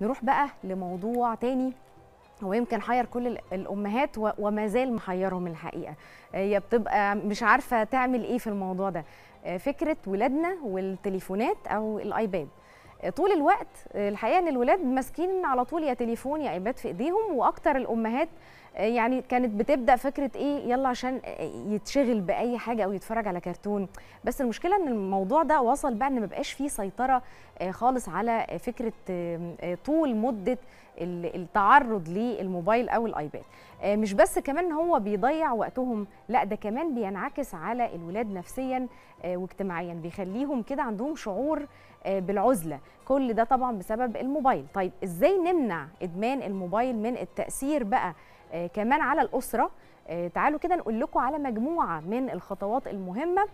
نروح بقى لموضوع تاني هو يمكن حير كل الامهات وما زال محيرهم الحقيقه هي آه، بتبقى مش عارفه تعمل ايه في الموضوع ده آه، فكره ولادنا والتليفونات او الايباد آه، طول الوقت الحقيقه ان الولاد ماسكين على طول يا تليفون يا ايباد في ايديهم واكتر الامهات يعني كانت بتبدا فكره ايه يلا عشان يتشغل باي حاجه او يتفرج على كرتون بس المشكله ان الموضوع ده وصل بقى ان ما بقاش فيه سيطره آه، خالص على فكره آه، آه، طول مده التعرض للموبايل او الايباد مش بس كمان هو بيضيع وقتهم لا ده كمان بينعكس على الولاد نفسيا واجتماعيا بيخليهم كده عندهم شعور بالعزله كل ده طبعا بسبب الموبايل طيب ازاي نمنع ادمان الموبايل من التاثير بقى آه، كمان على الاسره آه، تعالوا كده نقول لكم على مجموعه من الخطوات المهمه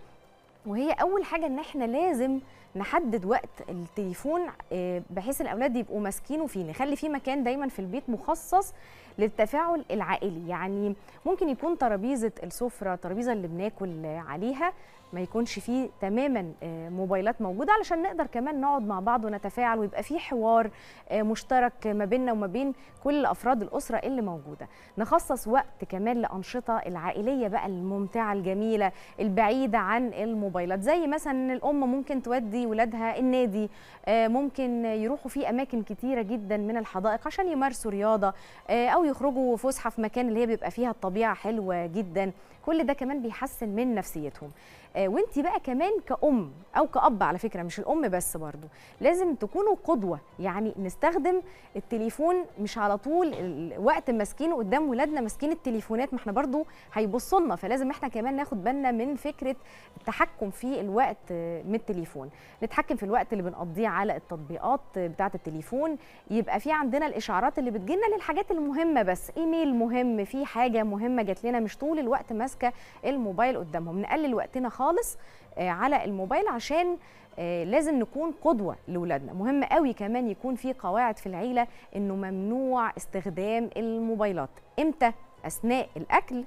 وهي اول حاجه ان احنا لازم نحدد وقت التليفون آه، بحيث الاولاد يبقوا ماسكينه فيه نخلي فيه مكان دايما في البيت مخصص للتفاعل العائلي يعني ممكن يكون ترابيزه السفره الترابيزه اللي بناكل عليها ما يكونش فيه تماما آه، موبايلات موجوده علشان نقدر كمان نقعد مع بعض ونتفاعل ويبقى فيه حوار آه، مشترك ما بيننا وما بين كل افراد الاسره اللي موجوده نخصص وقت كمان لانشطه العائليه بقى الممتعه الجميله البعيده عن الموبايلات زي مثلا الام ممكن تودي ولادها النادي آه، ممكن يروحوا في اماكن كتيره جدا من الحدائق عشان يمارسوا رياضه او يخرجوا فسحه في مكان اللي هي بيبقى فيها الطبيعه حلوه جدا كل ده كمان بيحسن من نفسيتهم آه، وانت بقى كمان كأم أو كأب على فكرة مش الأم بس برضو لازم تكونوا قدوة يعني نستخدم التليفون مش على طول الوقت ماسكينه قدام ولادنا ماسكين التليفونات ما احنا برضو هيبصوا لنا فلازم احنا كمان ناخد بالنا من فكرة التحكم في الوقت آه، من التليفون نتحكم في الوقت اللي بنقضيه على التطبيقات بتاعة التليفون يبقى في عندنا الإشعارات اللي بتجينا للحاجات المهمة بس إيميل مهم في حاجة مهمة جات لنا مش طول الوقت ماسكة الموبايل قدامهم نقلل وقتنا خالص خالص آه، على الموبايل عشان آه، لازم نكون قدوه لاولادنا مهم قوي كمان يكون في قواعد في العيله انه ممنوع استخدام الموبايلات امتى اثناء الاكل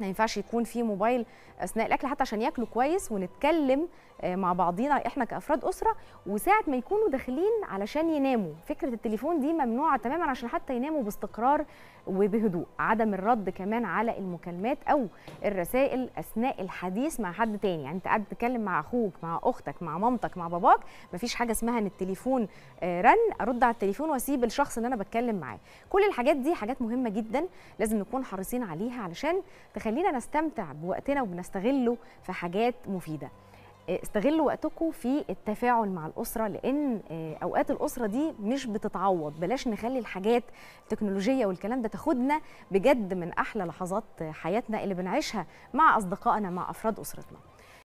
ما ينفعش يكون في موبايل اثناء الاكل حتى عشان ياكلوا كويس ونتكلم آه، مع بعضينا احنا كافراد اسره وساعه ما يكونوا داخلين علشان يناموا فكره التليفون دي ممنوعه تماما عشان حتى يناموا باستقرار وبهدوء عدم الرد كمان على المكالمات او الرسائل اثناء الحديث مع حد تاني يعني انت قاعد تتكلم مع اخوك مع اختك مع مامتك مع باباك مفيش حاجه اسمها ان التليفون آه، رن ارد على التليفون واسيب الشخص اللي انا بتكلم معاه كل الحاجات دي حاجات مهمه جدا لازم نكون حريصين عليها علشان تخلي خلينا نستمتع بوقتنا وبنستغله في حاجات مفيده آه، استغلوا وقتكم في التفاعل مع الاسره لان آه، اوقات الاسره دي مش بتتعوض بلاش نخلي الحاجات التكنولوجيه والكلام ده تاخدنا بجد من احلى لحظات حياتنا اللي بنعيشها مع اصدقائنا مع افراد اسرتنا